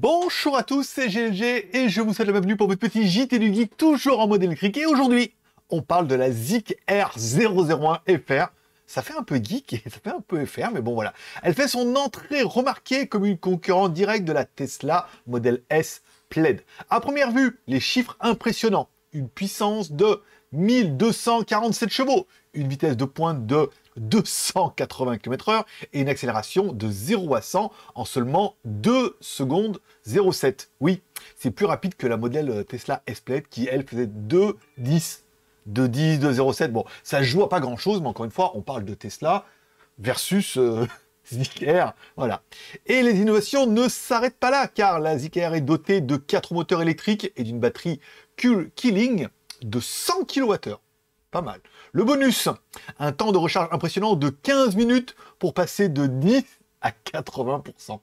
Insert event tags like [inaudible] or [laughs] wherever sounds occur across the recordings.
Bonjour à tous, c'est GLG et je vous souhaite la bienvenue pour votre petit JT du Geek, toujours en mode électrique. Et aujourd'hui, on parle de la ZIC R001FR. Ça fait un peu geek et [laughs] ça fait un peu FR, mais bon voilà. Elle fait son entrée remarquée comme une concurrente directe de la Tesla modèle S Plaid. À première vue, les chiffres impressionnants. Une puissance de 1247 chevaux, une vitesse de pointe de 280 km/h et une accélération de 0 à 100 en seulement 2 secondes 07. Oui, c'est plus rapide que la modèle euh, Tesla S-Plate qui, elle, faisait 2,10. 2,10, 2,07. Bon, ça joue pas grand-chose, mais encore une fois, on parle de Tesla versus... Euh... [laughs] voilà. Et les innovations ne s'arrêtent pas là, car la Zikair est dotée de quatre moteurs électriques et d'une batterie Cool Killing de 100 kWh pas mal. Le bonus, un temps de recharge impressionnant de 15 minutes pour passer de 10 à 80%.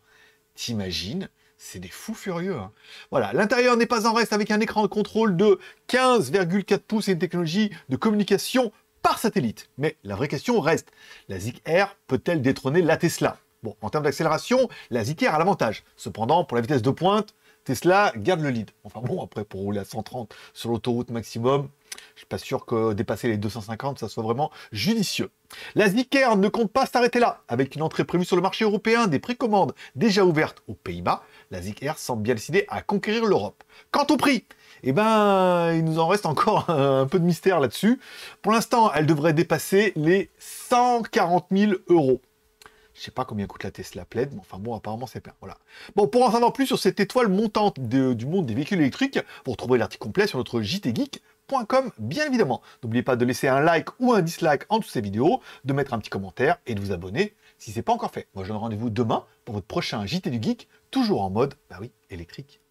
T'imagines c'est des fous furieux. Hein. Voilà, l'intérieur n'est pas en reste avec un écran de contrôle de 15,4 pouces et une technologie de communication par satellite. Mais la vraie question reste, la Zik Air peut-elle détrôner la Tesla Bon, en termes d'accélération, la Zik Air a l'avantage. Cependant, pour la vitesse de pointe, Tesla garde le lead. Enfin bon, après, pour rouler à 130 sur l'autoroute maximum, je ne suis pas sûr que dépasser les 250, ça soit vraiment judicieux. La Air ne compte pas s'arrêter là. Avec une entrée prévue sur le marché européen, des précommandes déjà ouvertes aux Pays-Bas, la Ziker semble bien décider à conquérir l'Europe. Quant au prix, eh ben, il nous en reste encore [laughs] un peu de mystère là-dessus. Pour l'instant, elle devrait dépasser les 140 000 euros. Je ne sais pas combien coûte la Tesla Plaid, mais enfin bon, apparemment c'est plein. Voilà. Bon, pour en savoir plus sur cette étoile montante du monde des véhicules électriques, vous retrouverez l'article complet sur notre JT Geek bien évidemment. N'oubliez pas de laisser un like ou un dislike en dessous de ces vidéos, de mettre un petit commentaire et de vous abonner si ce n'est pas encore fait. Moi, je donne rendez-vous demain pour votre prochain JT du Geek, toujours en mode, bah oui, électrique.